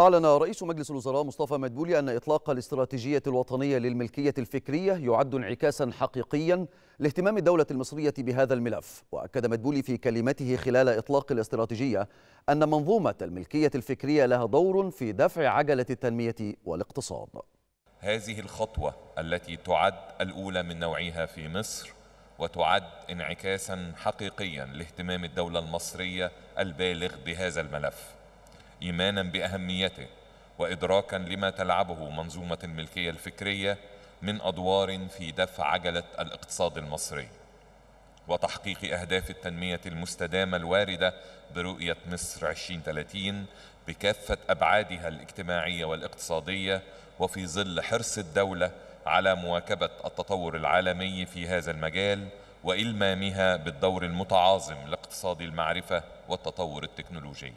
أعلن رئيس مجلس الوزراء مصطفى مدبولي أن إطلاق الاستراتيجية الوطنية للملكية الفكرية يعد انعكاسا حقيقيا لاهتمام الدولة المصرية بهذا الملف وأكد مدبولي في كلمته خلال إطلاق الاستراتيجية أن منظومة الملكية الفكرية لها دور في دفع عجلة التنمية والاقتصاد هذه الخطوة التي تعد الأولى من نوعها في مصر وتعد انعكاسا حقيقيا لاهتمام الدولة المصرية البالغ بهذا الملف ايمانا باهميته وادراكا لما تلعبه منظومه الملكيه الفكريه من ادوار في دفع عجله الاقتصاد المصري وتحقيق اهداف التنميه المستدامه الوارده برؤيه مصر 2030 بكافه ابعادها الاجتماعيه والاقتصاديه وفي ظل حرص الدوله على مواكبه التطور العالمي في هذا المجال والمامها بالدور المتعاظم لاقتصاد المعرفه والتطور التكنولوجي